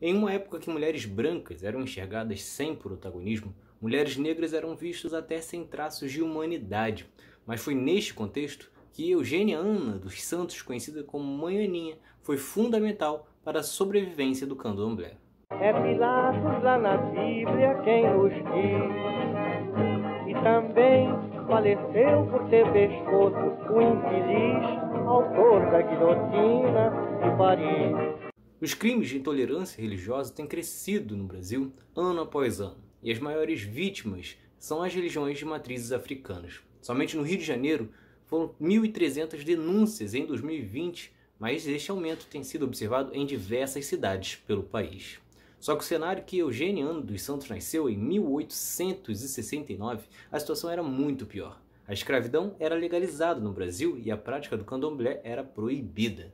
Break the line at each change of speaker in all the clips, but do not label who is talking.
Em uma época que mulheres brancas eram enxergadas sem protagonismo, mulheres negras eram vistas até sem traços de humanidade. Mas foi neste contexto que Eugênia Ana dos Santos, conhecida como Mãe Aninha, foi fundamental para a sobrevivência do
candomblé. É Pilatos lá na Bíblia quem nos diz, e também faleceu por ter pescoço o infeliz autor da guilhotina de Paris. Os crimes de intolerância
religiosa têm crescido no Brasil ano após ano, e as maiores vítimas são as religiões de matrizes africanas. Somente no Rio de Janeiro foram 1.300 denúncias em 2020, mas este aumento tem sido observado em diversas cidades pelo país. Só que o cenário que Eugênio dos Santos nasceu em 1869, a situação era muito pior. A escravidão era legalizada no Brasil e a prática do candomblé era proibida.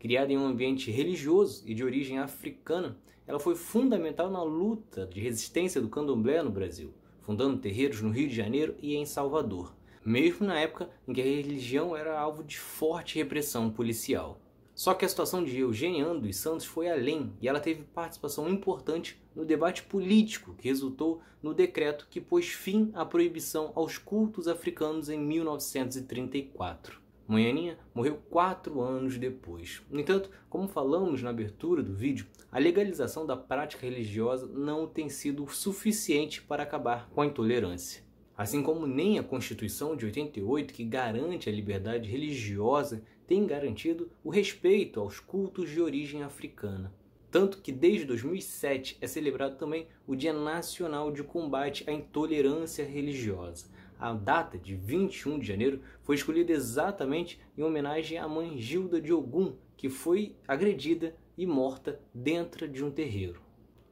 Criada em um ambiente religioso e de origem africana, ela foi fundamental na luta de resistência do candomblé no Brasil, fundando terreiros no Rio de Janeiro e em Salvador, mesmo na época em que a religião era alvo de forte repressão policial. Só que a situação de Eugênia Ando e Santos foi além e ela teve participação importante no debate político que resultou no decreto que pôs fim à proibição aos cultos africanos em 1934. Manhaninha morreu quatro anos depois. No entanto, como falamos na abertura do vídeo, a legalização da prática religiosa não tem sido suficiente para acabar com a intolerância. Assim como nem a Constituição de 88, que garante a liberdade religiosa, tem garantido o respeito aos cultos de origem africana. Tanto que desde 2007 é celebrado também o Dia Nacional de Combate à Intolerância Religiosa. A data de 21 de janeiro foi escolhida exatamente em homenagem à mãe Gilda de Ogum, que foi agredida e morta dentro de um terreiro.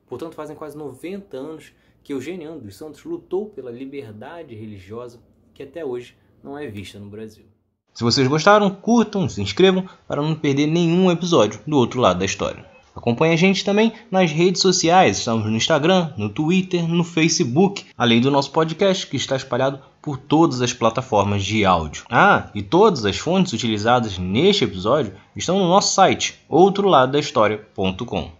Portanto, fazem quase 90 anos que Eugênio dos Santos lutou pela liberdade religiosa que até hoje não é vista no Brasil.
Se vocês gostaram, curtam, se inscrevam para não perder nenhum episódio do outro lado da história. Acompanhe a gente também nas redes sociais, estamos no Instagram, no Twitter, no Facebook, além do nosso podcast que está espalhado por todas as plataformas de áudio. Ah, e todas as fontes utilizadas neste episódio estão no nosso site outroladodahistoria.com.